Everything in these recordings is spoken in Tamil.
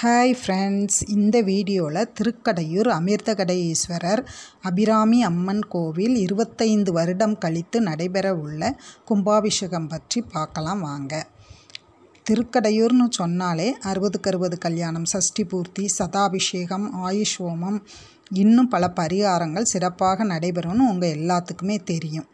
ஹாய் ஃப்ரெண்ட்ஸ் இந்த வீடியோவில் திருக்கடையூர் அமிர்தகடேஸ்வரர் அபிராமி அம்மன் கோவில் இருபத்தைந்து வருடம் கழித்து நடைபெற உள்ள கும்பாபிஷேகம் பற்றி பார்க்கலாம் வாங்க திருக்கடையூர்னு சொன்னாலே அறுபதுக்கு அறுபது கல்யாணம் சஷ்டி பூர்த்தி சதாபிஷேகம் ஆயுஷ் ஹோமம் இன்னும் பல பரிகாரங்கள் சிறப்பாக நடைபெறும்னு உங்கள் எல்லாத்துக்குமே தெரியும்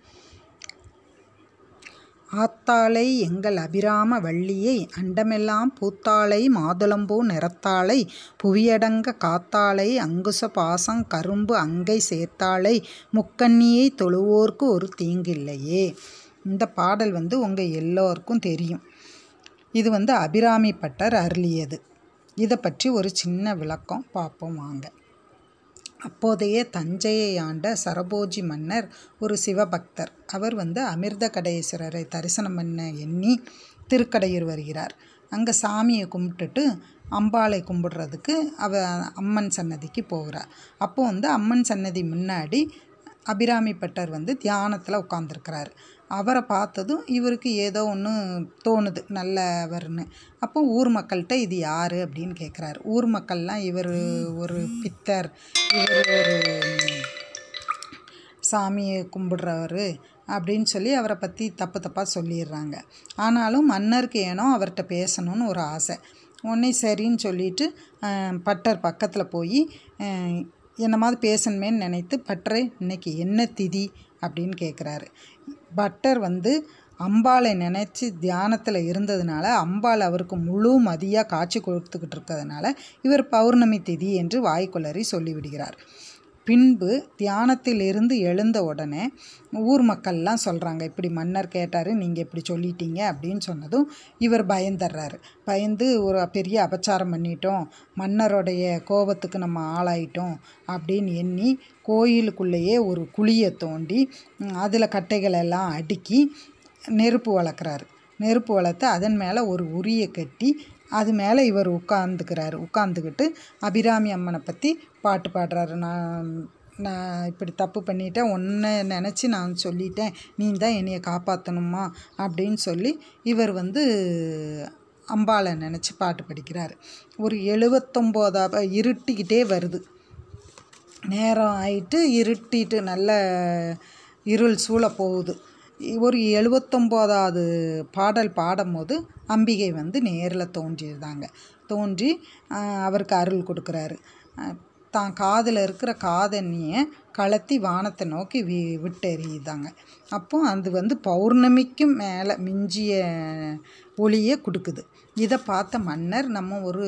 ஆத்தாளை எங்கள் அபிராம வள்ளியை அண்டமெல்லாம் பூத்தாளை மாதுளம்பூ நிறத்தாளை புவியடங்க காத்தாளை அங்குச பாசம் கரும்பு அங்கை சேர்த்தாளை முக்கண்ணியை தொழுவோர்க்கு ஒரு தீங்கில்லையே இந்த பாடல் வந்து உங்கள் எல்லோருக்கும் தெரியும் இது வந்து அபிராமி பட்டர் அருளியது இதை பற்றி ஒரு சின்ன விளக்கம் பார்ப்போம் வாங்க அப்போதைய தஞ்சையை ஆண்ட சரபோஜி மன்னர் ஒரு சிவபக்தர் அவர் வந்து அமிர்த கடேஸ்வரரை தரிசனம் பண்ண எண்ணி திருக்கடையூர் வருகிறார் அங்கே சாமியை கும்பிட்டுட்டு அம்பாளை கும்பிடுறதுக்கு அவ அம்மன் சன்னதிக்கு போகிறார் அப்போது வந்து அம்மன் சன்னதி முன்னாடி அபிராமி பட்டர் வந்து தியானத்தில் உட்காந்துருக்கிறார் அவரை பார்த்ததும் இவருக்கு ஏதோ ஒன்று தோணுது நல்லவர்னு அப்போ ஊர் மக்கள்கிட்ட இது யார் அப்படின்னு கேட்குறாரு ஊர் மக்கள்லாம் இவர் ஒரு பித்தர் இவர் ஒரு சாமியை கும்பிடுறவர் அப்படின்னு சொல்லி அவரை பற்றி தப்பு தப்பாக சொல்லிடுறாங்க ஆனாலும் மன்னருக்கு ஏனோ அவர்கிட்ட பேசணும்னு ஒரு ஆசை உடனே சரின்னு சொல்லிட்டு பட்டர் பக்கத்தில் போய் என்னமாவது பேசணுமேனு பேசணுமேன்னு நினைத்து பட்டரை இன்னைக்கு என்ன திதி அப்படின்னு கேட்குறாரு பட்டர் வந்து அம்பாளை நினச்சி தியானத்தில் இருந்ததுனால அம்பாள் அவருக்கு முழு மதியாக காட்சி கொடுத்துக்கிட்டு இருக்கிறதுனால இவர் பௌர்ணமி திதி என்று வாய்க்குளறி சொல்லிவிடுகிறார் பின்பு தியானத்திலிருந்து எழுந்த உடனே ஊர் மக்கள்லாம் சொல்கிறாங்க இப்படி மன்னர் கேட்டார் நீங்கள் இப்படி சொல்லிட்டீங்க அப்படின்னு சொன்னதும் இவர் பயந்துடுறாரு பயந்து ஒரு பெரிய அபச்சாரம் பண்ணிட்டோம் மன்னருடைய கோபத்துக்கு நம்ம ஆளாயிட்டோம் அப்படின்னு எண்ணி கோயிலுக்குள்ளேயே ஒரு குழியை தோண்டி அதில் கட்டைகளெல்லாம் அடுக்கி நெருப்பு வளர்க்குறாரு நெருப்பு வளர்த்து அதன் மேலே ஒரு உரியை கட்டி அது மேலே இவர் உட்காந்துக்கிறாரு உட்காந்துக்கிட்டு அபிராமி அம்மனை பற்றி பாட்டு பாடுறாரு நான் நான் இப்படி தப்பு பண்ணிட்டேன் ஒன்றை நினச்சி நான் சொல்லிட்டேன் நீ தான் என்னையை காப்பாற்றணுமா அப்படின்னு சொல்லி இவர் வந்து அம்பாளை நினச்சி பாட்டு படிக்கிறார் ஒரு எழுபத்தொம்போதாக இருட்டிக்கிட்டே வருது நேரம் ஆயிட்டு இருட்டிட்டு நல்ல இருள் சூழ போகுது ஒரு எழுபத்தொம்போதாவது பாடல் பாடும்போது அம்பிகை வந்து நேரில் தோன்றியிருந்தாங்க தோன்றி அவருக்கு அருள் கொடுக்குறாரு தான் காதில் இருக்கிற காதண்ணியை கலத்தி வானத்தை நோக்கி வி விட்டெறியுதாங்க அப்போ அது வந்து பௌர்ணமிக்கும் மேலே மிஞ்சிய ஒளியை கொடுக்குது இதை பார்த்த மன்னர் நம்ம ஒரு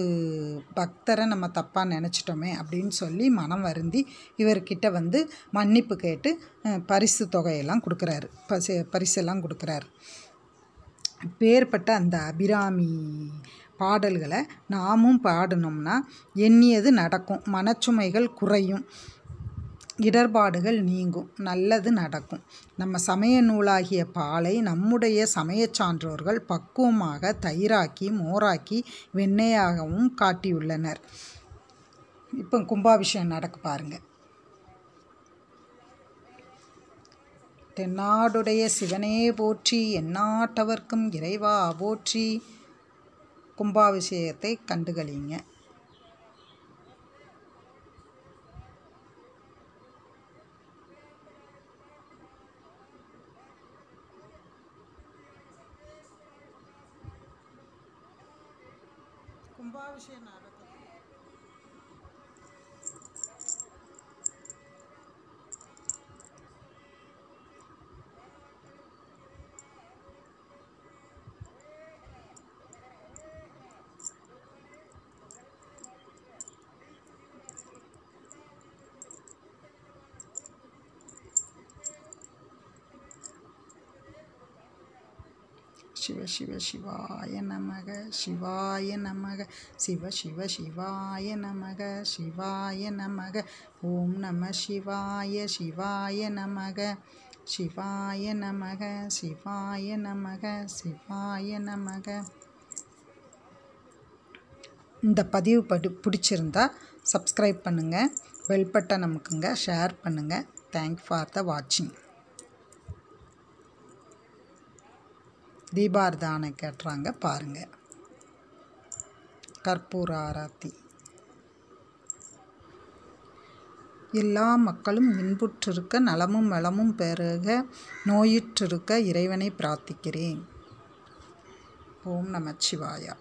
பக்தரை நம்ம தப்பாக நினச்சிட்டோமே அப்படின்னு சொல்லி மனம் வருந்தி இவர்கிட்ட வந்து மன்னிப்பு கேட்டு பரிசு தொகையெல்லாம் கொடுக்குறாரு பசு பரிசெல்லாம் கொடுக்குறாரு பேர்பட்ட அந்த அபிராமி பாடல்களை நாமும் பாடினோம்னா எண்ணியது நடக்கும் மனச்சுமைகள் குறையும் இடர்பாடுகள் நீங்கும் நல்லது நடக்கும் நம்ம சமய நூலாகிய பாலை நம்முடைய சமய சான்றோர்கள் பக்குவமாக தயிராக்கி மோராக்கி வெண்ணையாகவும் காட்டியுள்ளனர் இப்போ கும்பாபிஷேகம் நடக்க பாருங்கள் தென்னாடுடைய சிவனே போற்றி எந்நாட்டவர்க்கும் இறைவா போற்றி கும்பாபிஷேகத்தை கண்டுகளிங்க கும்பாபிஷேகம் சிவ சிவ சிவாய நமக சிவாய நமக சிவ சிவ சிவாய நமக சிவாய நமக ஓம் நம சிவாய சிவாய நமக சிவாய நமக சிவாய நமக சிவாய நமக இந்த பதிவு படி பிடிச்சிருந்தா சப்ஸ்கிரைப் பண்ணுங்கள் வெல்பட்டை நமக்குங்க ஷேர் பண்ணுங்கள் தேங்க் ஃபார் த வாட்சிங் தீபாரதானை கேட்டுறாங்க பாருங்கள் கற்பூர ஆராத்தி எல்லா மக்களும் இன்புற்றிருக்க நலமும் வளமும் பெருக நோயிற்றிருக்க இறைவனை பிரார்த்திக்கிறேன் ஓம் நமச்சிவாயா